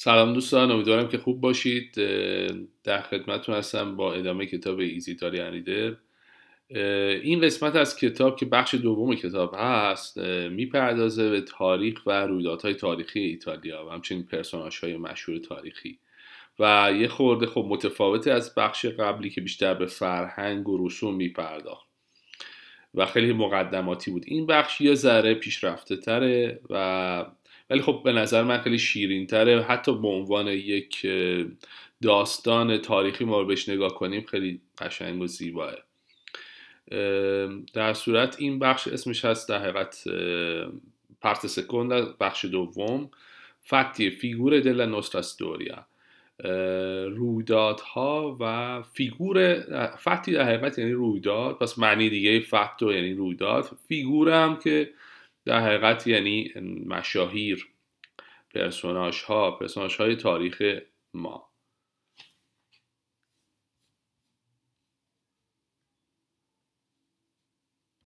سلام دوستان امیدوارم که خوب باشید در خدمتتون هستم با ادامه کتاب ایزی تاری انیدر این قسمت از کتاب که بخش دوم کتاب هست میپردازه به تاریخ و رویدادهای تاریخی ایتالیا و همچنین پرسوناش های مشهور تاریخی و یه خورده خب متفاوته از بخش قبلی که بیشتر به فرهنگ و رسوم میپرداخت و خیلی مقدماتی بود این بخش یه ذره پیشرفته تره و ولی خب به نظر من خیلی شیرین تره حتی به عنوان یک داستان تاریخی ما رو بهش نگاه کنیم خیلی قشنگ و زیباه در صورت این بخش اسمش هست در حقیقت پرت سکند بخش دوم فتی فیگور دل نوستاستوریا رویدادها و فیگور فتی در حقیقت یعنی رویداد پس معنی دیگه فتو یعنی رویداد فیگور هم که در حقیقت یعنی مشاهیر پرسوناش ها پرسوناش های تاریخ ما